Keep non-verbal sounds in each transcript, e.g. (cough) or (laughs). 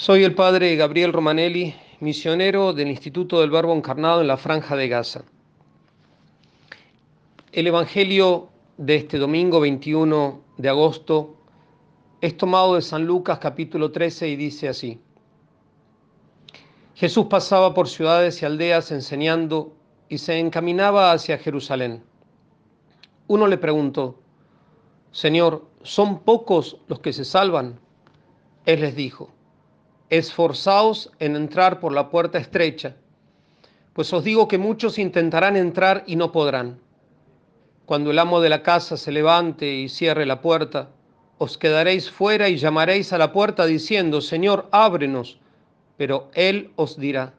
Soy el padre Gabriel Romanelli, misionero del Instituto del Verbo Encarnado en la Franja de Gaza. El Evangelio de este domingo 21 de agosto es tomado de San Lucas capítulo 13 y dice así. Jesús pasaba por ciudades y aldeas enseñando y se encaminaba hacia Jerusalén. Uno le preguntó, Señor, ¿son pocos los que se salvan? Él les dijo, esforzaos en entrar por la puerta estrecha, pues os digo que muchos intentarán entrar y no podrán. Cuando el amo de la casa se levante y cierre la puerta, os quedaréis fuera y llamaréis a la puerta diciendo, Señor, ábrenos, pero él os dirá,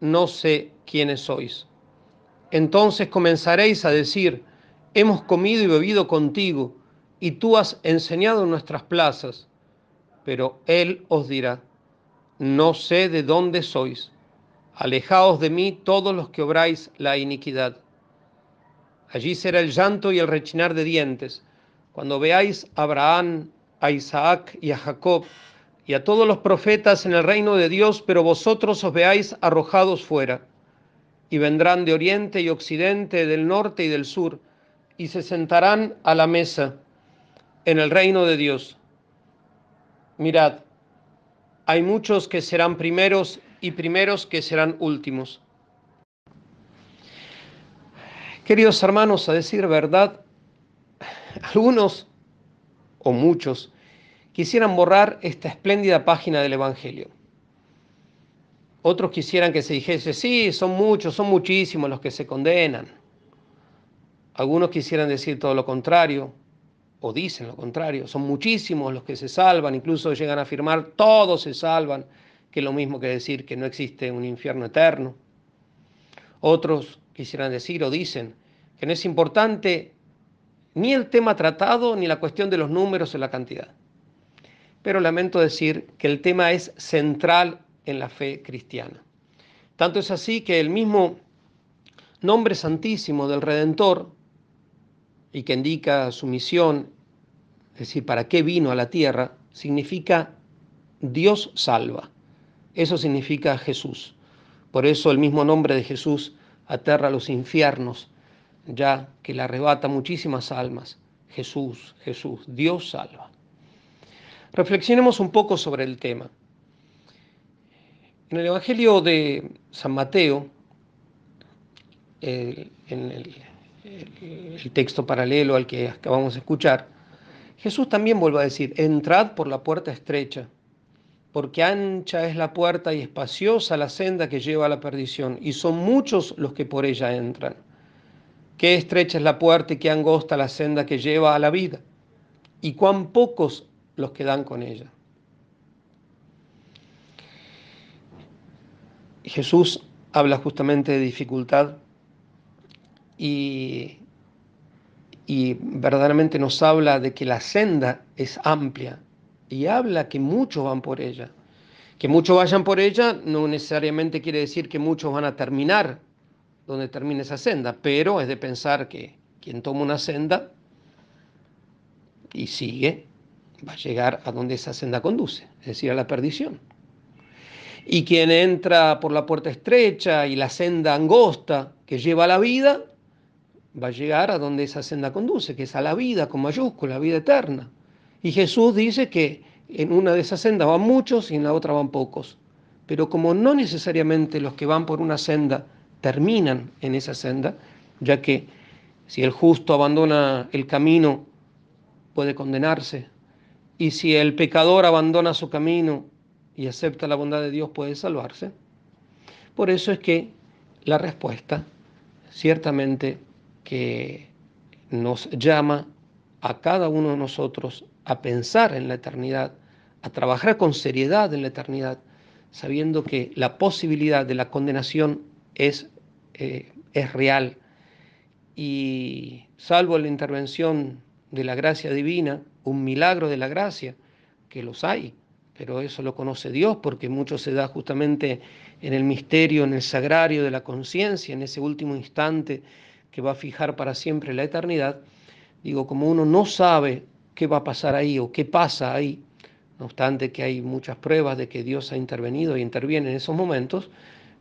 no sé quiénes sois. Entonces comenzaréis a decir, hemos comido y bebido contigo, y tú has enseñado nuestras plazas, pero él os dirá, no sé de dónde sois. Alejaos de mí todos los que obráis la iniquidad. Allí será el llanto y el rechinar de dientes, cuando veáis a Abraham, a Isaac y a Jacob y a todos los profetas en el reino de Dios, pero vosotros os veáis arrojados fuera. Y vendrán de oriente y occidente, del norte y del sur, y se sentarán a la mesa en el reino de Dios. Mirad, hay muchos que serán primeros y primeros que serán últimos. Queridos hermanos, a decir verdad, algunos o muchos quisieran borrar esta espléndida página del Evangelio. Otros quisieran que se dijese, sí, son muchos, son muchísimos los que se condenan. Algunos quisieran decir todo lo contrario, o dicen lo contrario, son muchísimos los que se salvan, incluso llegan a afirmar todos se salvan, que es lo mismo que decir que no existe un infierno eterno. Otros quisieran decir o dicen que no es importante ni el tema tratado ni la cuestión de los números o la cantidad. Pero lamento decir que el tema es central en la fe cristiana. Tanto es así que el mismo nombre santísimo del Redentor y que indica su misión, es decir, para qué vino a la tierra, significa Dios salva. Eso significa Jesús. Por eso el mismo nombre de Jesús aterra los infiernos, ya que le arrebata muchísimas almas. Jesús, Jesús, Dios salva. Reflexionemos un poco sobre el tema. En el Evangelio de San Mateo, eh, en el eh, el, texto paralelo al que acabamos de escuchar, Jesús también vuelve a decir, entrad por la puerta estrecha, porque ancha es la puerta y espaciosa la senda que lleva a la perdición, y son muchos los que por ella entran. Qué estrecha es la puerta y qué angosta la senda que lleva a la vida, y cuán pocos los que dan con ella. Jesús habla justamente de dificultad y, verdaderamente nos habla de que la senda es amplia y habla que muchos van por ella. Que muchos vayan por ella no necesariamente quiere decir que muchos van a terminar donde termina esa senda, pero es de pensar que quien toma una senda y sigue va a llegar a donde esa senda conduce, es decir, a la perdición. Y quien entra por la puerta estrecha y la senda angosta que lleva a la vida, va a llegar a donde esa senda conduce, que es a la vida con mayúscula, la vida eterna. Y Jesús dice que en una de esas sendas van muchos y en la otra van pocos. Pero como no necesariamente los que van por una senda terminan en esa senda, ya que si el justo abandona el camino puede condenarse, y si el pecador abandona su camino y acepta la bondad de Dios puede salvarse. Por eso es que la respuesta ciertamente que nos llama a cada uno de nosotros a pensar en la eternidad, a trabajar con seriedad en la eternidad, sabiendo que la posibilidad de la condenación es, eh, es real. Y salvo la intervención de la gracia divina, un milagro de la gracia, que los hay, pero eso lo conoce Dios porque mucho se da justamente en el misterio, en el sagrario de la conciencia, en ese último instante que va a fijar para siempre la eternidad, digo, como uno no sabe qué va a pasar ahí o qué pasa ahí, no obstante que hay muchas pruebas de que Dios ha intervenido y interviene en esos momentos,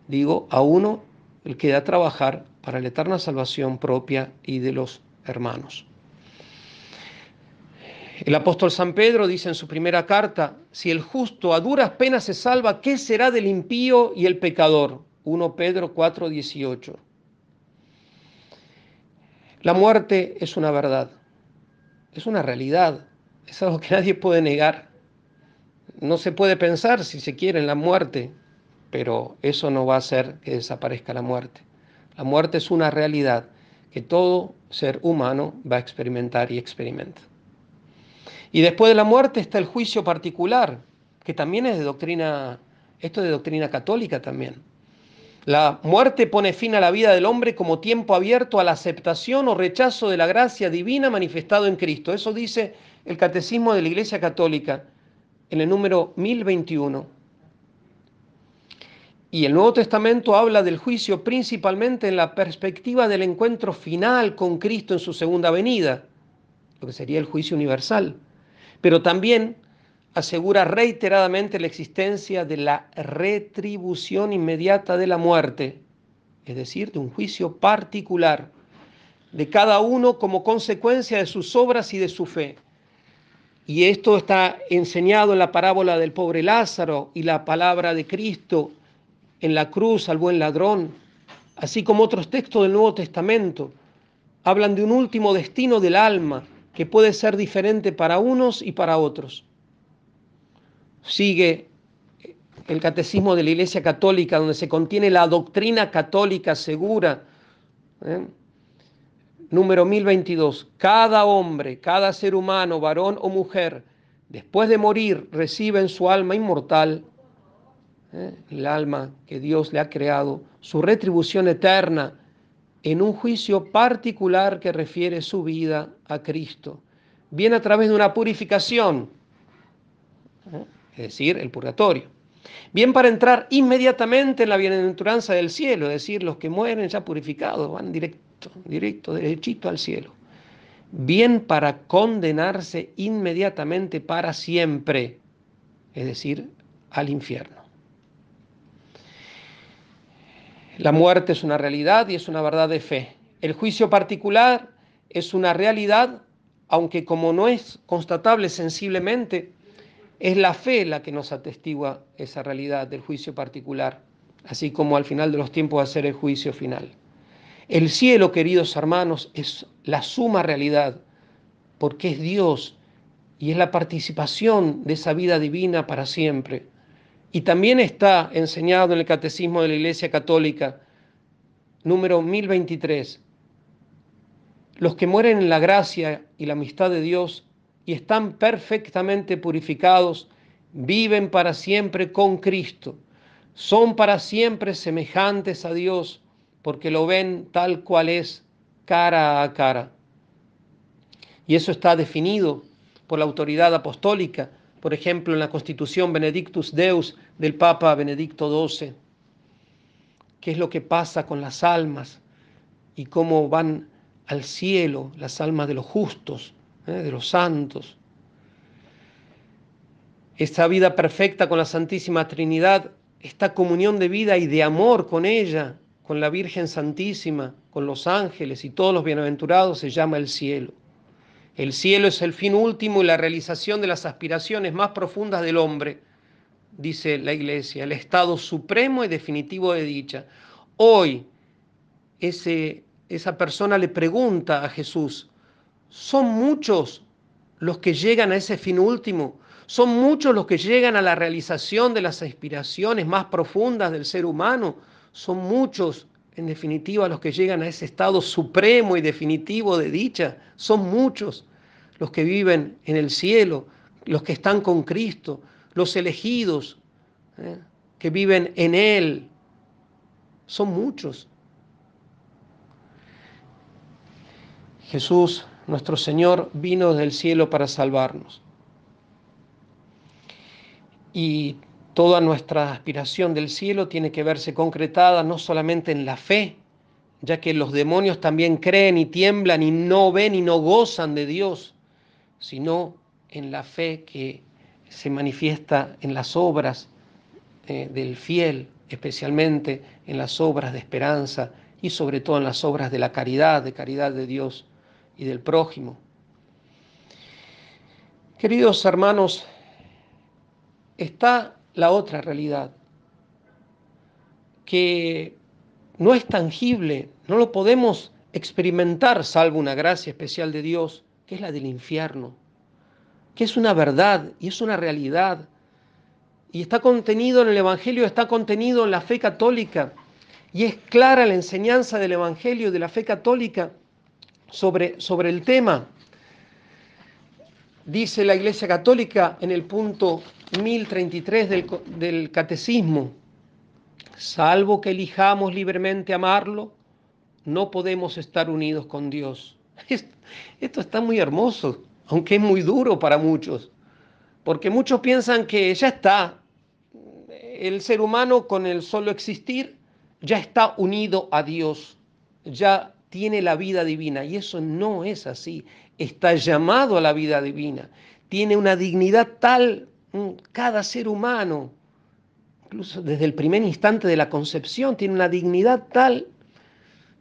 digo, a uno el que da a trabajar para la eterna salvación propia y de los hermanos. El apóstol San Pedro dice en su primera carta, si el justo a duras penas se salva, ¿qué será del impío y el pecador? 1 Pedro 4, 18. La muerte es una verdad, es una realidad, es algo que nadie puede negar. No se puede pensar, si se quiere, en la muerte, pero eso no va a hacer que desaparezca la muerte. La muerte es una realidad que todo ser humano va a experimentar y experimenta. Y después de la muerte está el juicio particular, que también es de doctrina, esto es de doctrina católica también. La muerte pone fin a la vida del hombre como tiempo abierto a la aceptación o rechazo de la gracia divina manifestado en Cristo. Eso dice el Catecismo de la Iglesia Católica en el número 1021. Y el Nuevo Testamento habla del juicio principalmente en la perspectiva del encuentro final con Cristo en su segunda venida, lo que sería el juicio universal. Pero también asegura reiteradamente la existencia de la retribución inmediata de la muerte, es decir, de un juicio particular de cada uno como consecuencia de sus obras y de su fe. Y esto está enseñado en la parábola del pobre Lázaro y la palabra de Cristo en la cruz al buen ladrón, así como otros textos del Nuevo Testamento, hablan de un último destino del alma que puede ser diferente para unos y para otros sigue el catecismo de la Iglesia Católica, donde se contiene la doctrina católica segura. ¿eh? Número 1022. Cada hombre, cada ser humano, varón o mujer, después de morir, recibe en su alma inmortal, ¿eh? el alma que Dios le ha creado, su retribución eterna en un juicio particular que refiere su vida a Cristo. Viene a través de una purificación. ¿eh? es decir, el purgatorio. Bien para entrar inmediatamente en la bienaventuranza del cielo, es decir, los que mueren ya purificados van directo, directo, derechito al cielo. Bien para condenarse inmediatamente para siempre, es decir, al infierno. La muerte es una realidad y es una verdad de fe. El juicio particular es una realidad, aunque como no es constatable sensiblemente, es la fe la que nos atestigua esa realidad del juicio particular, así como al final de los tiempos va a ser el juicio final. El cielo, queridos hermanos, es la suma realidad, porque es Dios y es la participación de esa vida divina para siempre. Y también está enseñado en el Catecismo de la Iglesia Católica, número 1023. Los que mueren en la gracia y la amistad de Dios y están perfectamente purificados, viven para siempre con Cristo, son para siempre semejantes a Dios, porque lo ven tal cual es cara a cara. Y eso está definido por la autoridad apostólica, por ejemplo, en la Constitución Benedictus Deus del Papa Benedicto XII. ¿Qué es lo que pasa con las almas y cómo van al cielo las almas de los justos? ¿eh? de los santos. Esta vida perfecta con la Santísima Trinidad, esta comunión de vida y de amor con ella, con la Virgen Santísima, con los ángeles y todos los bienaventurados, se llama el cielo. El cielo es el fin último y la realización de las aspiraciones más profundas del hombre, dice la Iglesia, el estado supremo y definitivo de dicha. Hoy, ese, esa persona le pregunta a Jesús, son muchos los que llegan a ese fin último. Son muchos los que llegan a la realización de las aspiraciones más profundas del ser humano. Son muchos, en definitiva, los que llegan a ese estado supremo y definitivo de dicha. Son muchos los que viven en el cielo, los que están con Cristo, los elegidos ¿eh? que viven en Él. Son muchos. Jesús nuestro Señor vino del cielo para salvarnos. Y toda nuestra aspiración del cielo tiene que verse concretada no solamente en la fe, ya que los demonios también creen y tiemblan y no ven y no gozan de Dios, sino en la fe que se manifiesta en las obras eh, del fiel, especialmente en las obras de esperanza y sobre todo en las obras de la caridad, de caridad de Dios y del prójimo. Queridos hermanos, está la otra realidad, que no es tangible, no lo podemos experimentar salvo una gracia especial de Dios, que es la del infierno, que es una verdad y es una realidad. Y está contenido en el Evangelio, está contenido en la fe católica. Y es clara la enseñanza del Evangelio y de la fe católica sobre, el tema. Dice la Iglesia Católica en el punto 1033 del, Catecismo, salvo que elijamos libremente amarlo, no podemos estar unidos con Dios. (laughs) Esto, está muy hermoso, aunque es muy duro para muchos, porque muchos piensan que ya está, el ser humano con el solo existir ya está unido a Dios, ya tiene la vida divina y eso no es así. Está llamado a la vida divina. Tiene una dignidad tal mm, cada ser humano, incluso desde el primer instante de la concepción, tiene una dignidad tal.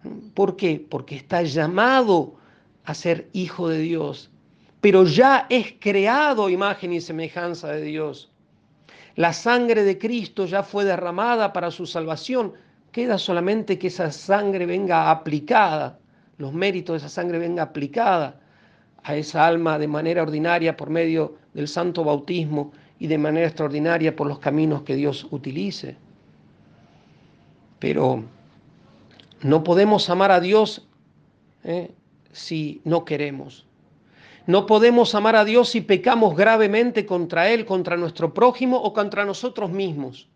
Mm, ¿Por qué? Porque está llamado a ser hijo de Dios, pero ya es creado imagen y semejanza de Dios. La sangre de Cristo ya fue derramada para su salvación, Queda solamente que esa sangre venga aplicada, los méritos de esa sangre venga aplicada a esa alma de manera ordinaria por medio del santo bautismo y de manera extraordinaria por los caminos que Dios utilice. Pero no podemos amar a Dios ¿eh? si no queremos. No podemos amar a Dios si pecamos gravemente contra Él, contra nuestro prójimo o contra nosotros mismos.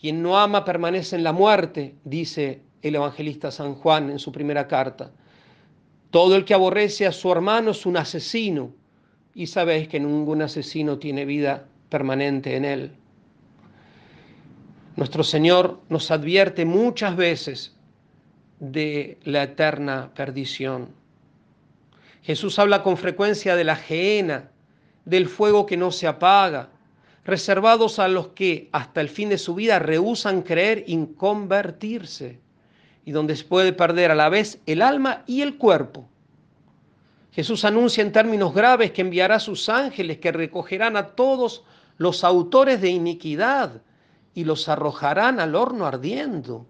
Quien no ama permanece en la muerte, dice el evangelista San Juan en su primera carta. Todo el que aborrece a su hermano es un asesino y sabéis que ningún asesino tiene vida permanente en él. Nuestro Señor nos advierte muchas veces de la eterna perdición. Jesús habla con frecuencia de la gehenna, del fuego que no se apaga, reservados a los que hasta el fin de su vida rehusan creer y convertirse, y donde se puede perder a la vez el alma y el cuerpo. Jesús anuncia en términos graves que enviará sus ángeles que recogerán a todos los autores de iniquidad y los arrojarán al horno ardiendo,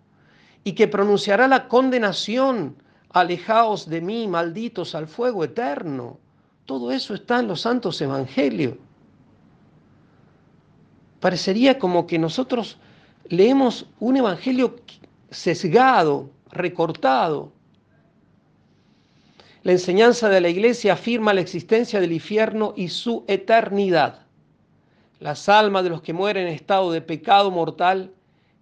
y que pronunciará la condenación, alejaos de mí, malditos al fuego eterno. Todo eso está en los santos evangelios parecería como que nosotros leemos un evangelio sesgado, recortado. La enseñanza de la iglesia afirma la existencia del infierno y su eternidad. Las almas de los que mueren en estado de pecado mortal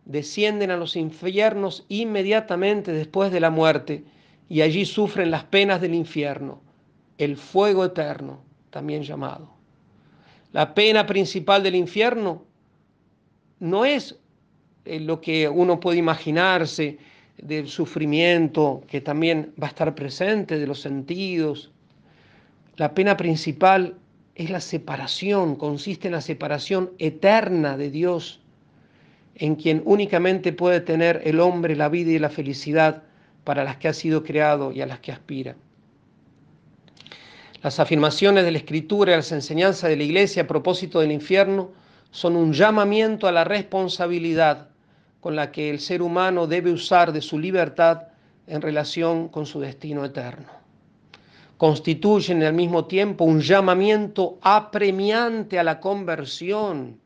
descienden a los infiernos inmediatamente después de la muerte y allí sufren las penas del infierno, el fuego eterno, también llamado. La pena principal del infierno no es eh, lo que uno puede imaginarse del sufrimiento que también va a estar presente, de los sentidos. La pena principal es la separación, consiste en la separación eterna de Dios, en quien únicamente puede tener el hombre la vida y la felicidad para las que ha sido creado y a las que aspira. Las afirmaciones de la Escritura y las enseñanzas de la Iglesia a propósito del infierno son un llamamiento a la responsabilidad con la que el ser humano debe usar de su libertad en relación con su destino eterno. Constituyen al mismo tiempo un llamamiento apremiante a la conversión.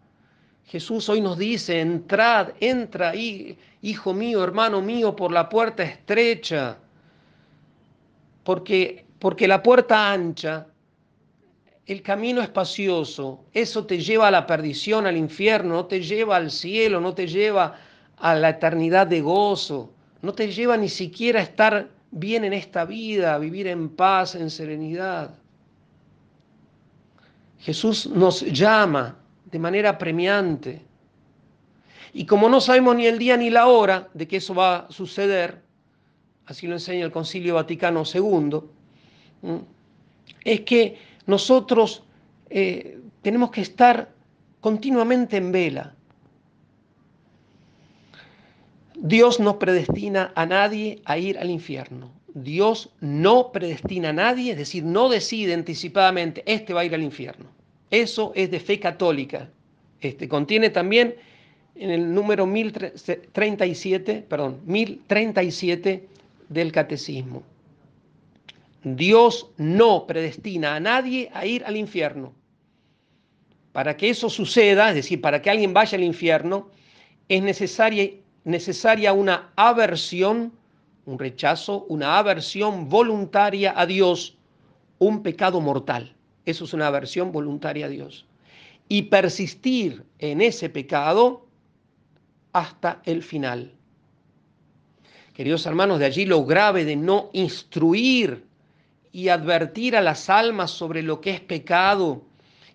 Jesús hoy nos dice, entrad, entra, hijo mío, hermano mío, por la puerta estrecha, porque, porque la puerta ancha el camino espacioso, eso te lleva a la perdición, al infierno, no te lleva al cielo, no te lleva a la eternidad de gozo, no te lleva ni siquiera a estar bien en esta vida, a vivir en paz, en serenidad. Jesús nos llama de manera premiante. Y como no sabemos ni el día ni la hora de que eso va a suceder, así lo enseña el Concilio Vaticano II, es que nosotros eh, tenemos que estar continuamente en vela. Dios no predestina a nadie a ir al infierno. Dios no predestina a nadie, es decir, no decide anticipadamente, este va a ir al infierno. Eso es de fe católica. Este contiene también en el número perdón, 1037 del catecismo. Dios no predestina a nadie a ir al infierno. Para que eso suceda, es decir, para que alguien vaya al infierno, es necesaria, necesaria una aversión, un rechazo, una aversión voluntaria a Dios, un pecado mortal. Eso es una aversión voluntaria a Dios. Y persistir en ese pecado hasta el final. Queridos hermanos, de allí lo grave de no instruir y advertir a las almas sobre lo que es pecado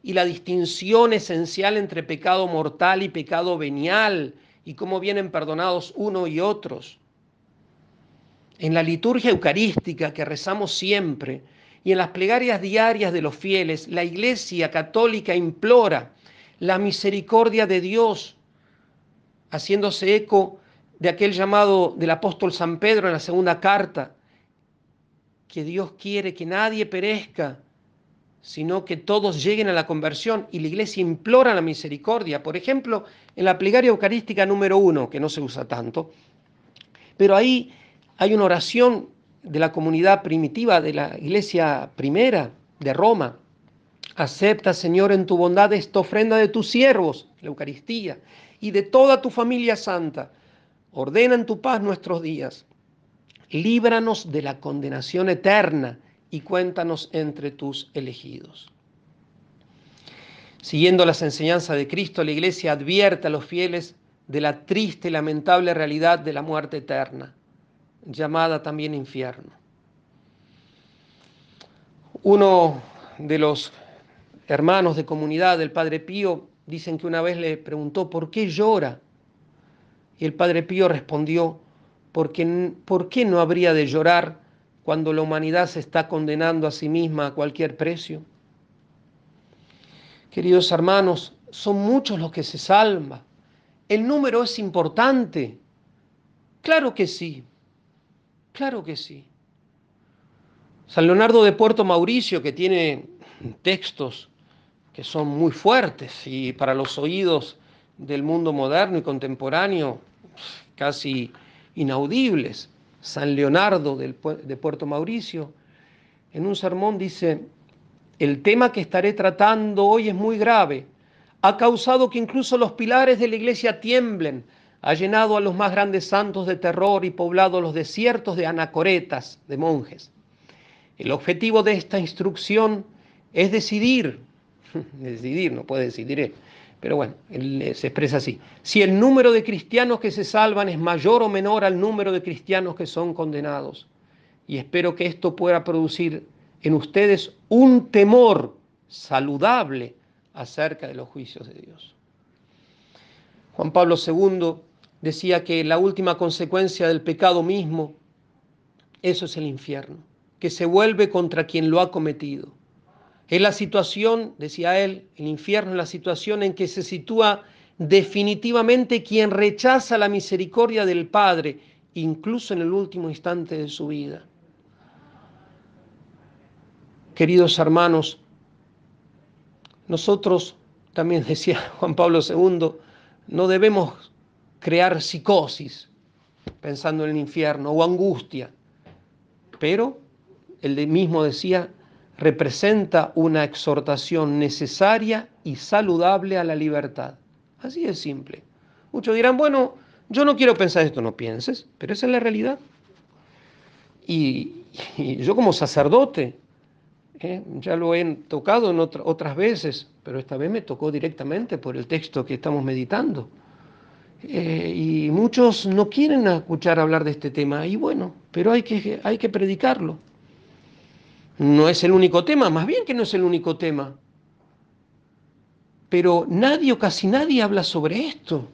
y la distinción esencial entre pecado mortal y pecado venial y cómo vienen perdonados uno y otros. En la liturgia eucarística que rezamos siempre y en las plegarias diarias de los fieles, la Iglesia católica implora la misericordia de Dios, haciéndose eco de aquel llamado del apóstol San Pedro en la segunda carta, que Dios quiere que nadie perezca, sino que todos lleguen a la conversión y la iglesia implora la misericordia. Por ejemplo, en la plegaria eucarística número uno, que no se usa tanto, pero ahí hay una oración de la comunidad primitiva, de la iglesia primera de Roma. Acepta, Señor, en tu bondad esta ofrenda de tus siervos, la Eucaristía, y de toda tu familia santa. Ordena en tu paz nuestros días líbranos de la condenación eterna y cuéntanos entre tus elegidos. Siguiendo las enseñanzas de Cristo, la Iglesia advierte a los fieles de la triste y lamentable realidad de la muerte eterna, llamada también infierno. Uno de los hermanos de comunidad del Padre Pío dicen que una vez le preguntó por qué llora y el Padre Pío respondió, ¿por qué no habría de llorar cuando la humanidad se está condenando a sí misma a cualquier precio? Queridos hermanos, son muchos los que se salvan. El número es importante. Claro que sí. Claro que sí. San Leonardo de Puerto Mauricio, que tiene textos que son muy fuertes y para los oídos del mundo moderno y contemporáneo casi inaudibles. San Leonardo de Puerto Mauricio, en un sermón dice, el tema que estaré tratando hoy es muy grave, ha causado que incluso los pilares de la iglesia tiemblen, ha llenado a los más grandes santos de terror y poblado los desiertos de anacoretas, de monjes. El objetivo de esta instrucción es decidir, (laughs) decidir, no puede decidir pero bueno, él eh, se expresa así. Si el número de cristianos que se salvan es mayor o menor al número de cristianos que son condenados, y espero que esto pueda producir en ustedes un temor saludable acerca de los juicios de Dios. Juan Pablo II decía que la última consecuencia del pecado mismo, eso es el infierno, que se vuelve contra quien lo ha cometido. Es la situación, decía él, el infierno es la situación en que se sitúa definitivamente quien rechaza la misericordia del Padre, incluso en el último instante de su vida. Queridos hermanos, nosotros, también (laughs) decía Juan Pablo II, no debemos crear psicosis pensando en el infierno o angustia, pero él mismo decía, representa una exhortación necesaria y saludable a la libertad. Así es simple. Muchos dirán, bueno, yo no quiero pensar esto, no pienses, pero esa es la realidad. Y, yo como sacerdote, ¿eh? ya lo he tocado en otras veces, pero esta vez me tocó directamente por el texto que estamos meditando. Eh, y muchos no quieren escuchar hablar de este tema, y bueno, pero hay que, hay que predicarlo. No es el único tema, más bien que no es el único tema. Pero nadie o casi nadie habla sobre esto.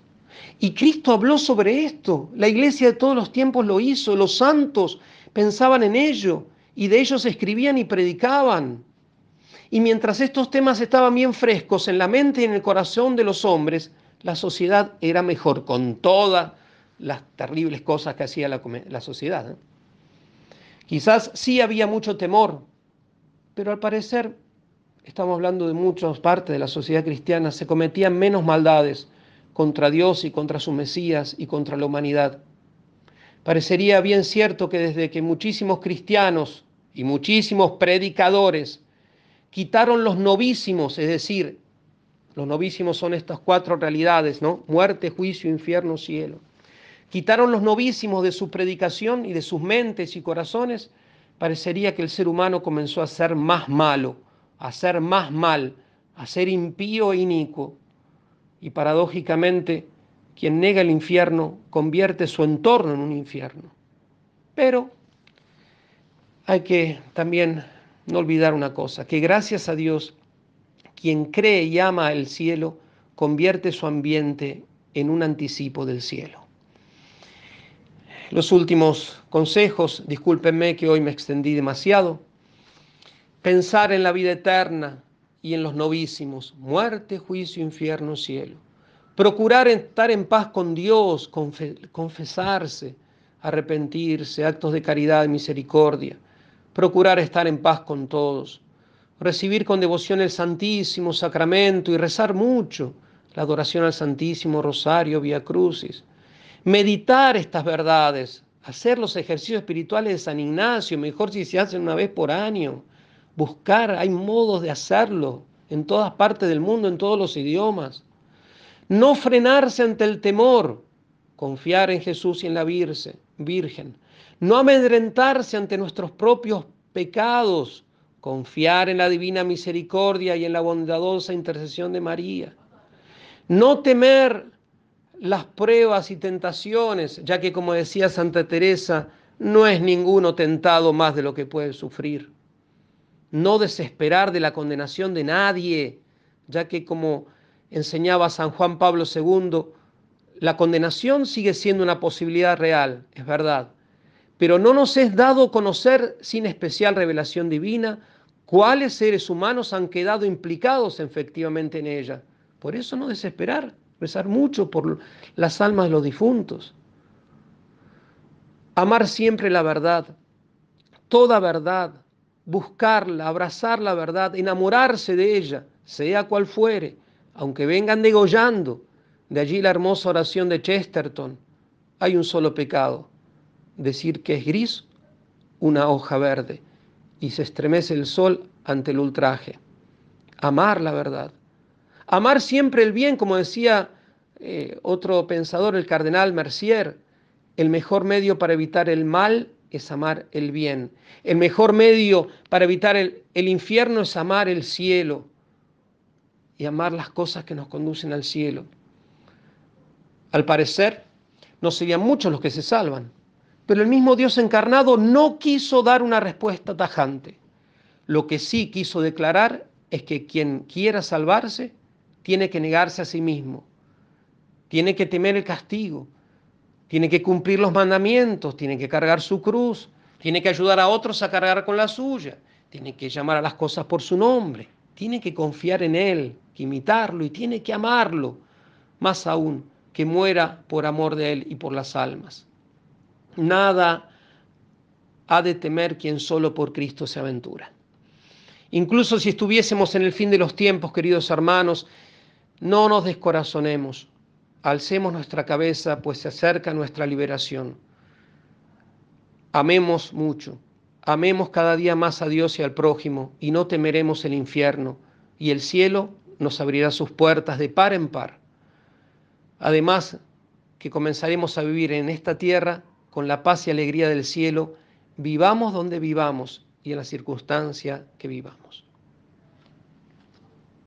Y Cristo habló sobre esto. La iglesia de todos los tiempos lo hizo. Los santos pensaban en ello y de ellos escribían y predicaban. Y mientras estos temas estaban bien frescos en la mente y en el corazón de los hombres, la sociedad era mejor con todas las terribles cosas que hacía la, sociedad. ¿eh? Quizás sí había mucho temor, pero al parecer, estamos hablando de muchas partes de la sociedad cristiana, se cometían menos maldades contra Dios y contra su Mesías y contra la humanidad. Parecería bien cierto que desde que muchísimos cristianos y muchísimos predicadores quitaron los novísimos, es decir, los novísimos son estas cuatro realidades, ¿no? Muerte, juicio, infierno, cielo. Quitaron los novísimos de su predicación y de sus mentes y corazones parecería que el ser humano comenzó a ser más malo, a ser más mal, a ser impío e inicuo. Y paradójicamente, quien nega el infierno convierte su entorno en un infierno. Pero hay que también no olvidar una cosa, que gracias a Dios, quien cree y ama el cielo, convierte su ambiente en un anticipo del cielo. Los últimos consejos, discúlpenme que hoy me extendí demasiado. Pensar en la vida eterna y en los novísimos, muerte, juicio, infierno, cielo. Procurar estar en paz con Dios, confesarse, arrepentirse, actos de caridad y misericordia. Procurar estar en paz con todos. Recibir con devoción el Santísimo Sacramento y rezar mucho la adoración al Santísimo Rosario, Vía Crucis meditar estas verdades, hacer los ejercicios espirituales de San Ignacio, mejor si se hacen una vez por año, buscar, hay modos de hacerlo en todas partes del mundo, en todos los idiomas. No frenarse ante el temor, confiar en Jesús y en la Virgen. No amedrentarse ante nuestros propios pecados, confiar en la divina misericordia y en la bondadosa intercesión de María. No temer las pruebas y tentaciones, ya que como decía Santa Teresa, no es ninguno tentado más de lo que puede sufrir. No desesperar de la condenación de nadie, ya que como enseñaba San Juan Pablo II, la condenación sigue siendo una posibilidad real, es verdad, pero no nos es dado conocer sin especial revelación divina cuáles seres humanos han quedado implicados efectivamente en ella. Por eso no desesperar rezar mucho por las almas de los difuntos. Amar siempre la verdad, toda verdad, buscarla, abrazar la verdad, enamorarse de ella, sea cual fuere, aunque vengan degollando. De allí la hermosa oración de Chesterton. Hay un solo pecado, decir que es gris una hoja verde y se estremece el sol ante el ultraje. Amar la verdad, Amar siempre el bien, como decía eh, otro pensador, el cardenal Mercier, el mejor medio para evitar el mal es amar el bien. El mejor medio para evitar el infierno es amar el cielo y amar las cosas que nos conducen al cielo. Al parecer, no serían muchos los que se salvan, pero el mismo Dios encarnado no quiso dar una respuesta tajante. Lo que sí quiso declarar es que quien quiera salvarse tiene que negarse a sí mismo, tiene que temer el castigo, tiene que cumplir los mandamientos, tiene que cargar su cruz, tiene que ayudar a otros a cargar con la suya, tiene que llamar a las cosas por su nombre, tiene que confiar en Él, que imitarlo y tiene que amarlo, más aún que muera por amor de Él y por las almas. Nada ha de temer quien solo por Cristo se aventura. Incluso si estuviésemos en el fin de los tiempos, queridos hermanos, no nos descorazonemos, alcemos nuestra cabeza, pues se acerca nuestra liberación. Amemos mucho, amemos cada día más a Dios y al prójimo, y no temeremos el infierno, y el cielo nos abrirá sus puertas de par en par. Además, que comenzaremos a vivir en esta tierra con la paz y alegría del cielo, vivamos donde vivamos y en la circunstancia que vivamos.